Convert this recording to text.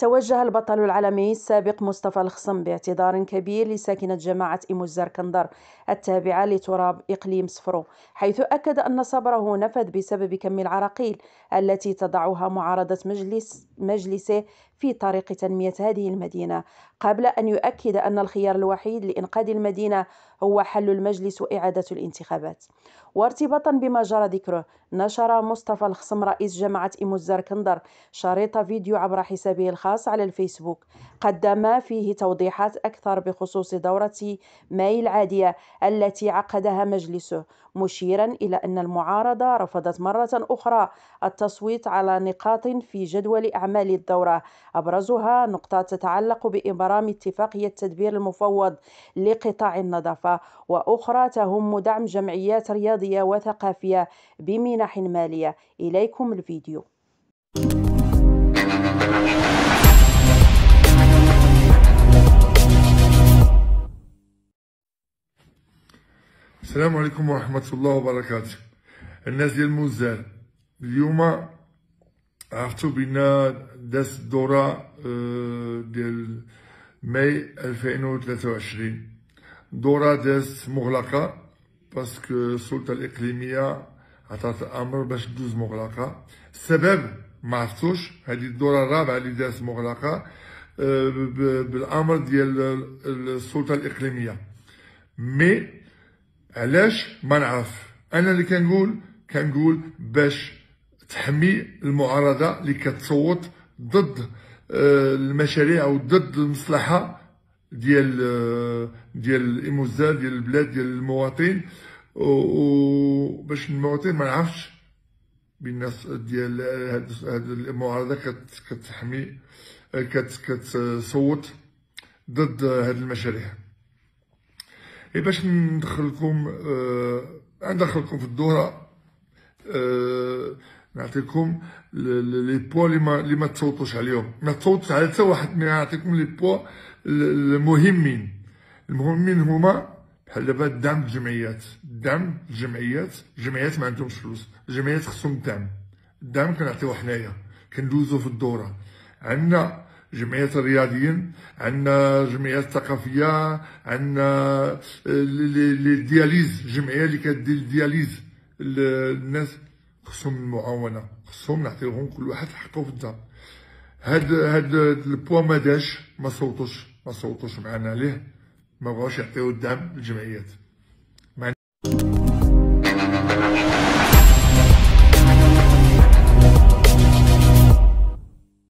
توجه البطل العالمي السابق مصطفى الخصم باعتذار كبير لساكنة جماعة إيمو الزركندر التابعة لتراب إقليم صفرو حيث أكد أن صبره نفذ بسبب كم العراقيل التي تضعها معارضة مجلس مجلسه في طريق تنمية هذه المدينة قبل أن يؤكد أن الخيار الوحيد لإنقاذ المدينة هو حل المجلس وإعادة الانتخابات وارتباطا بما جرى ذكره نشر مصطفى الخصم رئيس جماعة إيمو الزركندر شريط فيديو عبر حسابه الخاص الخاص على الفيسبوك قدم فيه توضيحات أكثر بخصوص دورة ماي العادية التي عقدها مجلسه مشيرا إلى أن المعارضة رفضت مرة أخرى التصويت على نقاط في جدول أعمال الدورة أبرزها نقطة تتعلق بإبرام اتفاقية التدبير المفوض لقطاع النظافة وأخرى تهم دعم جمعيات رياضية وثقافية بمنح مالية إليكم الفيديو السلام عليكم ورحمة الله وبركاته الناس ديال موزال اليوم عرفتوا بأن داس الدورة آه، ديال ماي 2023 دورة داس مغلقة باسكو السلطة الإقليمية عطات الأمر باش دوز مغلقة السبب ما عرفتوش الدورة الرابعة اللي داس مغلقة آه، بالأمر ديال السلطة الإقليمية مي علاش ما نعرف انا اللي كنقول كنقول باش تحمي المعارضه اللي كتصوت ضد آه، المشاريع او ضد المصلحه ديال آه، ديال الاموزه ديال البلاد ديال المواطن وباش المواطن ما نعرفش بالناس ديال هاد المعارضه كتحمي آه، كتصوت ضد هاد المشاريع إيه، باش ندخلكم آه ندخلكم في الدورة آه نعطيكم لي بوا لي ما لي ما تصوتوش عليهم ما تصوتش على حتى واحد ما نعطيكم لي بوا المهمين المهمين هما بحال دابا الدعم الجمعيات الدعم الجمعيات الجمعيات ما عندهمش فلوس الجمعيات خصهم الدعم الدعم كنعطيوه حنايا كندوزو في الدوره عندنا جمعية الرياضيين عندنا جمعية الثقافية عندنا الدياليز آه، جمعية اللي كدير الدياليز الناس خصهم المعاونة خصهم نعطيوهم كل واحد حقه في الدار هاد هاد البوا ما داش ما صوتوش ما صوتوش معنا ليه ما بغاوش يعطيو الدعم للجمعيات